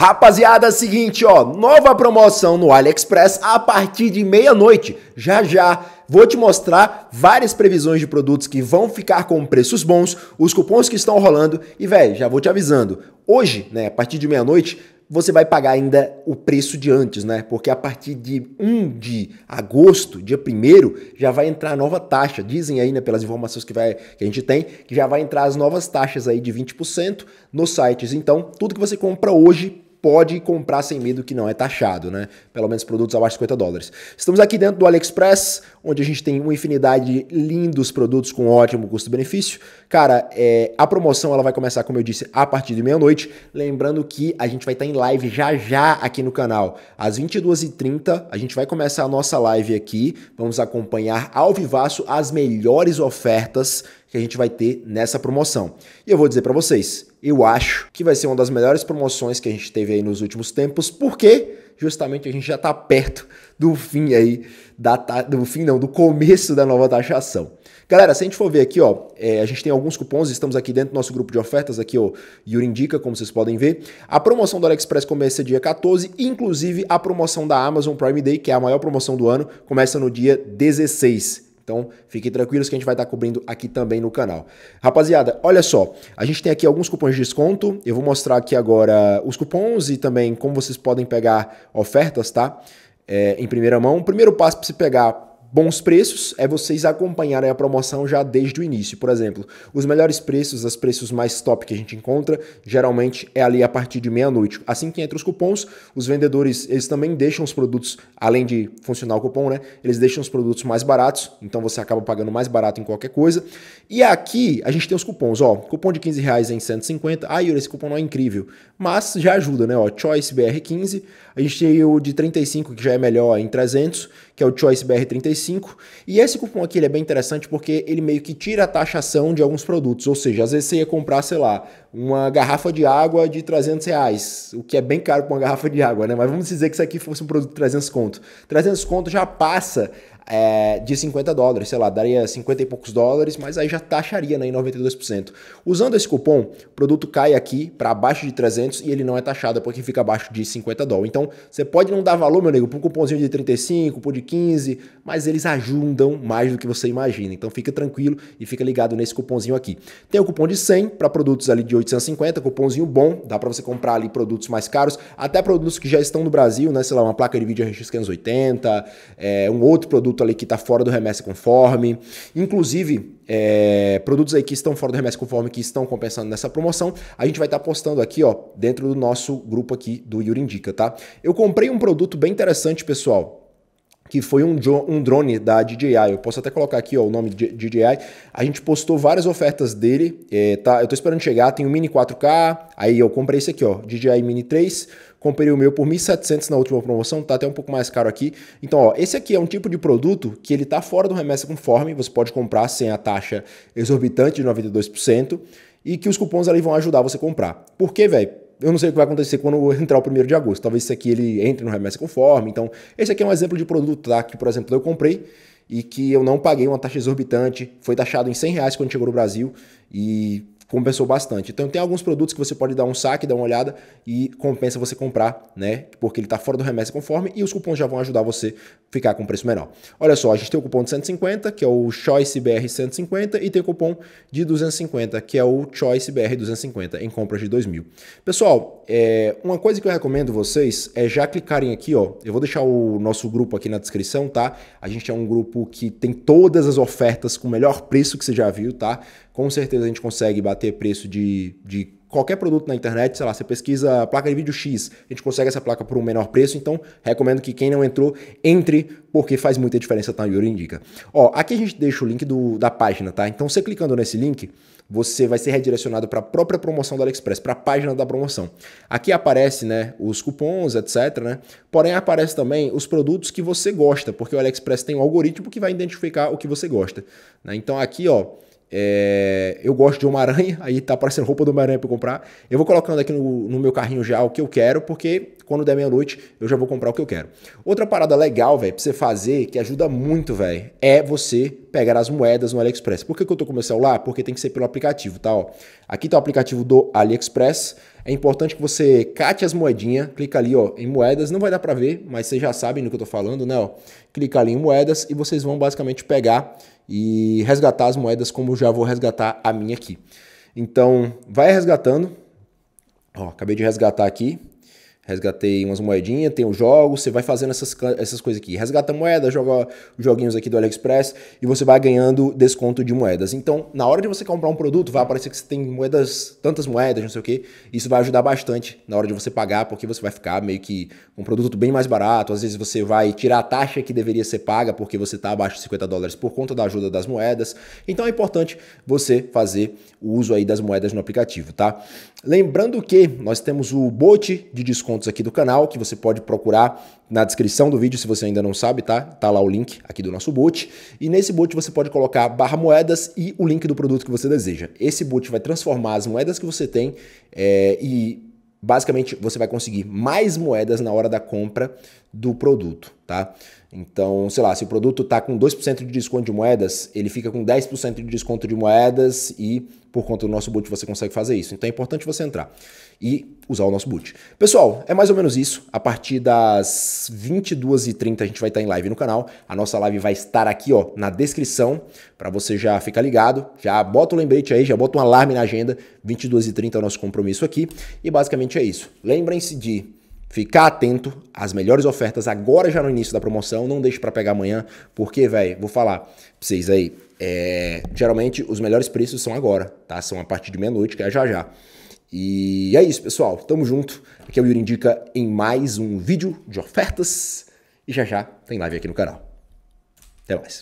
Rapaziada, é seguinte, ó, nova promoção no AliExpress a partir de meia-noite. Já já vou te mostrar várias previsões de produtos que vão ficar com preços bons, os cupons que estão rolando e, velho, já vou te avisando. Hoje, né, a partir de meia-noite, você vai pagar ainda o preço de antes, né? Porque a partir de 1 de agosto, dia 1 já vai entrar a nova taxa. Dizem aí, né, pelas informações que, vai, que a gente tem, que já vai entrar as novas taxas aí de 20% nos sites. Então, tudo que você compra hoje pode comprar sem medo que não é taxado, né? Pelo menos produtos abaixo de 50 dólares. Estamos aqui dentro do AliExpress, onde a gente tem uma infinidade de lindos produtos com ótimo custo-benefício. Cara, é, a promoção ela vai começar, como eu disse, a partir de meia-noite. Lembrando que a gente vai estar tá em live já já aqui no canal. Às 22h30, a gente vai começar a nossa live aqui. Vamos acompanhar ao vivaço as melhores ofertas que a gente vai ter nessa promoção. E eu vou dizer para vocês, eu acho que vai ser uma das melhores promoções que a gente teve aí nos últimos tempos, porque justamente a gente já está perto do fim aí, da, do fim não, do começo da nova taxação. Galera, se a gente for ver aqui, ó, é, a gente tem alguns cupons, estamos aqui dentro do nosso grupo de ofertas, aqui, ó, Yuri Indica, como vocês podem ver. A promoção do AliExpress começa dia 14, inclusive a promoção da Amazon Prime Day, que é a maior promoção do ano, começa no dia 16. Então, fiquem tranquilos que a gente vai estar cobrindo aqui também no canal. Rapaziada, olha só, a gente tem aqui alguns cupons de desconto. Eu vou mostrar aqui agora os cupons e também como vocês podem pegar ofertas, tá? É, em primeira mão. O primeiro passo para se pegar bons preços é vocês acompanharem a promoção já desde o início. Por exemplo, os melhores preços, os preços mais top que a gente encontra, geralmente é ali a partir de meia-noite. Assim que entra os cupons, os vendedores eles também deixam os produtos, além de funcionar o cupom, né? Eles deixam os produtos mais baratos, então você acaba pagando mais barato em qualquer coisa. E aqui a gente tem os cupons, ó, cupom de 15 reais em 150. Ah, Yuri, esse cupom não é incrível, mas já ajuda, né? Ó, Choice BR 15. A gente tem o de 35 que já é melhor em 300, que é o Choice BR 35 35. E esse cupom aqui é bem interessante porque ele meio que tira a taxação de alguns produtos. Ou seja, às vezes você ia comprar, sei lá, uma garrafa de água de 300 reais, o que é bem caro para uma garrafa de água, né? Mas vamos dizer que isso aqui fosse um produto de 300 conto. 300 conto já passa é, de 50 dólares, sei lá, daria 50 e poucos dólares, mas aí já taxaria né, em 92%. Usando esse cupom, o produto cai aqui para abaixo de 300 e ele não é taxado é porque fica abaixo de 50 dólares. Então, você pode não dar valor, meu amigo, para um cupomzinho de 35, por de 15, mas eles ajudam mais do que você imagina. Então, fica tranquilo e fica ligado nesse cupomzinho aqui. Tem o cupom de 100 para produtos ali de 850, cupomzinho bom, dá para você comprar ali produtos mais caros, até produtos que já estão no Brasil, né, sei lá, uma placa de vídeo RX 580, é, um outro produto produto ali que está fora do remessa conforme. Inclusive, é, produtos aí que estão fora do remessa conforme, que estão compensando nessa promoção, a gente vai estar tá postando aqui, ó, dentro do nosso grupo aqui do Yuri Indica, tá? Eu comprei um produto bem interessante, pessoal que foi um, um, drone da DJI. Eu posso até colocar aqui ó, o nome de DJI. A gente postou várias ofertas dele. É, tá, eu tô esperando chegar. Tem o Mini 4K. Aí eu comprei esse aqui, ó, DJI Mini 3. Comprei o meu por 1.700 na última promoção, tá até um pouco mais caro aqui. Então, ó, esse aqui é um tipo de produto que ele tá fora do remessa conforme, você pode comprar sem a taxa exorbitante de 92% e que os cupons ali vão ajudar você a comprar. Por quê, velho? eu não sei o que vai acontecer quando entrar o primeiro de agosto. Talvez esse aqui ele entre no remessa conforme. Então, esse aqui é um exemplo de produto tá? que, por exemplo, eu comprei e que eu não paguei uma taxa exorbitante. Foi taxado em 100 reais quando chegou no Brasil e compensou bastante. Então tem alguns produtos que você pode dar um saque, dar uma olhada e compensa você comprar, né? Porque ele está fora do remessa conforme e os cupons já vão ajudar você ficar com um preço menor. Olha só, a gente tem o cupom de 150, que é o ChoiceBR 150 e tem o cupom de 250, que é o ChoiceBR 250 em compras de 2000. Pessoal, é, uma coisa que eu recomendo vocês é já clicarem aqui, ó. Eu vou deixar o nosso grupo aqui na descrição, tá? A gente é um grupo que tem todas as ofertas com o melhor preço que você já viu, tá? Com certeza a gente consegue bater ter preço de, de qualquer produto na internet, sei lá, você pesquisa placa de vídeo X, a gente consegue essa placa por um menor preço, então recomendo que quem não entrou, entre, porque faz muita diferença, tá? Yuri indica. Ó, aqui a gente deixa o link do, da página, tá? Então você clicando nesse link, você vai ser redirecionado para a própria promoção do AliExpress, para a página da promoção. Aqui aparece, né, os cupons, etc, né? Porém aparece também os produtos que você gosta, porque o AliExpress tem um algoritmo que vai identificar o que você gosta, né? Então aqui, ó, é, eu gosto de uma aranha, aí tá aparecendo roupa do Homem-Aranha pra eu comprar. Eu vou colocando aqui no, no, meu carrinho já o que eu quero, porque quando der meia-noite eu já vou comprar o que eu quero. Outra parada legal, velho, pra você fazer, que ajuda muito, velho, é você pegar as moedas no AliExpress. Por que, que eu tô com meu celular? Porque tem que ser pelo aplicativo, tá? Ó. Aqui tá o aplicativo do AliExpress. É importante que você cate as moedinhas, clica ali ó, em moedas, não vai dar para ver, mas vocês já sabem do que eu estou falando, né? Ó, clica ali em moedas e vocês vão basicamente pegar e resgatar as moedas como já vou resgatar a minha aqui. Então, vai resgatando. Ó, acabei de resgatar aqui, resgatei umas moedinhas, tem os jogos, você vai fazendo essas, essas coisas aqui. Resgata moeda, joga joguinhos aqui do AliExpress e você vai ganhando desconto de moedas. Então, na hora de você comprar um produto, vai aparecer que você tem moedas, tantas moedas, não sei o que. Isso vai ajudar bastante na hora de você pagar, porque você vai ficar meio que um produto bem mais barato. Às vezes você vai tirar a taxa que deveria ser paga, porque você está abaixo de 50 dólares por conta da ajuda das moedas. Então é importante você fazer o uso aí das moedas no aplicativo, tá? Lembrando que nós temos o bot de desconto aqui do canal, que você pode procurar na descrição do vídeo se você ainda não sabe, tá? Tá lá o link aqui do nosso boot. E nesse boot você pode colocar barra moedas e o link do produto que você deseja. Esse boot vai transformar as moedas que você tem é, e basicamente você vai conseguir mais moedas na hora da compra do produto tá? Então, sei lá, se o produto está com 2% de desconto de moedas, ele fica com 10% de desconto de moedas e por conta do nosso boot você consegue fazer isso. Então é importante você entrar e usar o nosso boot. Pessoal, é mais ou menos isso. A partir das 22h30 a gente vai estar em live no canal. A nossa live vai estar aqui ó, na descrição para você já ficar ligado. Já bota o um lembrete aí, já bota um alarme na agenda. 22h30 é o nosso compromisso aqui. E basicamente é isso. Lembrem-se de Ficar atento às melhores ofertas agora já no início da promoção, não deixe para pegar amanhã, porque, velho, vou falar pra vocês aí, é, geralmente os melhores preços são agora, tá? São a partir de meia-noite, que é já já. E é isso, pessoal, tamo junto. Aqui é o Yuri Indica em mais um vídeo de ofertas e já já tem live aqui no canal. Até mais.